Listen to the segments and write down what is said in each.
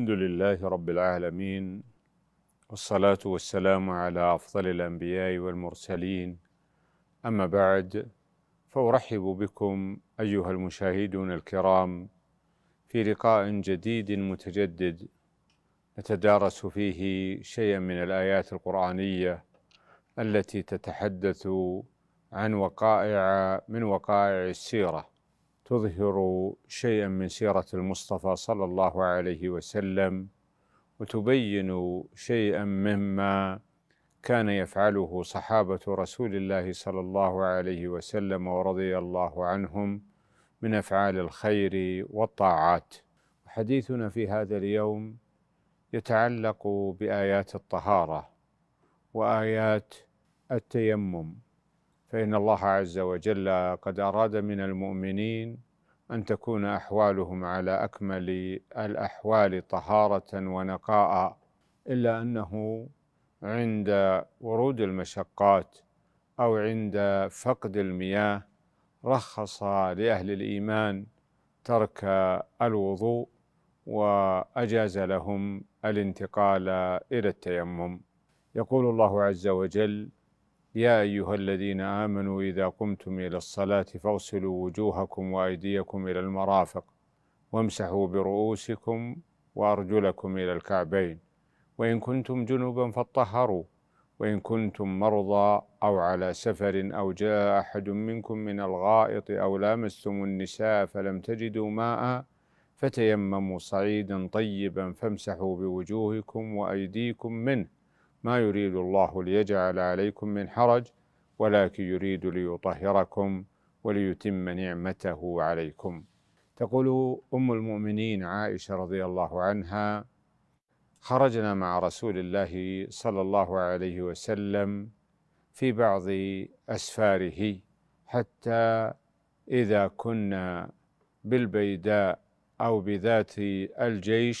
الحمد لله رب العالمين والصلاة والسلام على أفضل الأنبياء والمرسلين أما بعد فأرحب بكم أيها المشاهدون الكرام في لقاء جديد متجدد نتدارس فيه شيئا من الآيات القرآنية التي تتحدث عن وقائع من وقائع السيرة تظهر شيئا من سيرة المصطفى صلى الله عليه وسلم وتبين شيئا مما كان يفعله صحابة رسول الله صلى الله عليه وسلم ورضي الله عنهم من أفعال الخير والطاعات حديثنا في هذا اليوم يتعلق بآيات الطهارة وآيات التيمم فإن الله عز وجل قد أراد من المؤمنين أن تكون أحوالهم على أكمل الأحوال طهارة ونقاء إلا أنه عند ورود المشقات أو عند فقد المياه رخص لأهل الإيمان ترك الوضوء وأجاز لهم الانتقال إلى التيمم يقول الله عز وجل يا أيها الذين آمنوا إذا قمتم إلى الصلاة فاغسلوا وجوهكم وأيديكم إلى المرافق وامسحوا برؤوسكم وأرجلكم إلى الكعبين وإن كنتم جنبا فاطهروا وإن كنتم مرضى أو على سفر أو جاء أحد منكم من الغائط أو لامستم النساء فلم تجدوا ماء فتيمموا صعيدا طيبا فامسحوا بوجوهكم وأيديكم منه ما يريد الله ليجعل عليكم من حرج ولكن يريد ليطهركم وليتم نعمته عليكم تقول ام المؤمنين عائشه رضي الله عنها خرجنا مع رسول الله صلى الله عليه وسلم في بعض اسفاره حتى اذا كنا بالبيداء او بذات الجيش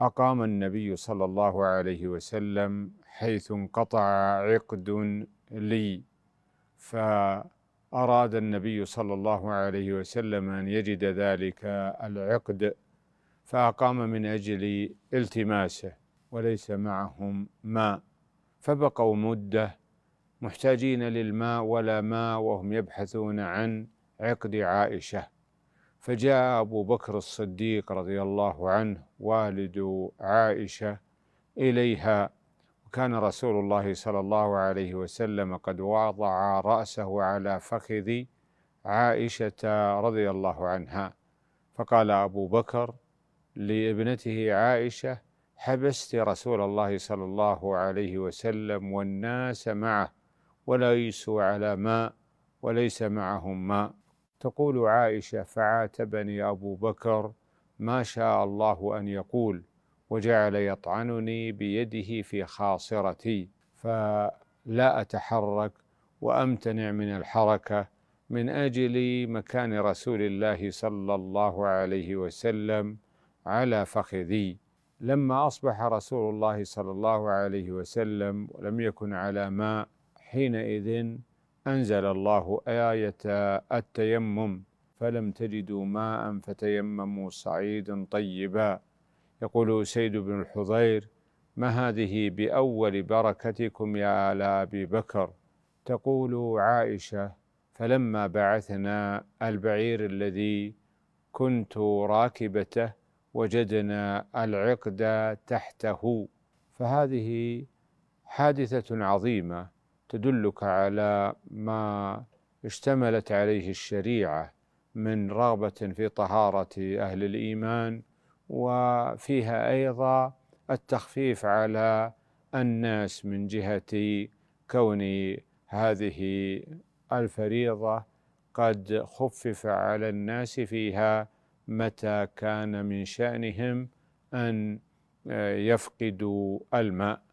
اقام النبي صلى الله عليه وسلم حيث انقطع عقد لي فاراد النبي صلى الله عليه وسلم ان يجد ذلك العقد فاقام من اجل التماسه وليس معهم ماء فبقوا مده محتاجين للماء ولا ماء وهم يبحثون عن عقد عائشه فجاء أبو بكر الصديق رضي الله عنه والد عائشة إليها وكان رسول الله صلى الله عليه وسلم قد وضع رأسه على فخذ عائشة رضي الله عنها فقال أبو بكر لابنته عائشة حبست رسول الله صلى الله عليه وسلم والناس معه وليسوا على ماء وليس معهم ماء تقول عائشة فعاتبني أبو بكر ما شاء الله أن يقول وجعل يطعنني بيده في خاصرتي فلا أتحرك وأمتنع من الحركة من أجل مكان رسول الله صلى الله عليه وسلم على فخذي لما أصبح رسول الله صلى الله عليه وسلم ولم يكن على ماء حينئذ أنزل الله آية التيمم فلم تجدوا ماء فتيمموا صعيدا طيبا يقول سيد بن الحضير ما هذه بأول بركتكم يا آل أبي بكر تقول عائشة فلما بعثنا البعير الذي كنت راكبته وجدنا العقد تحته فهذه حادثة عظيمة تدلك على ما اشتملت عليه الشريعه من رغبه في طهاره اهل الايمان وفيها ايضا التخفيف على الناس من جهه كون هذه الفريضه قد خفف على الناس فيها متى كان من شانهم ان آه، يفقدوا الماء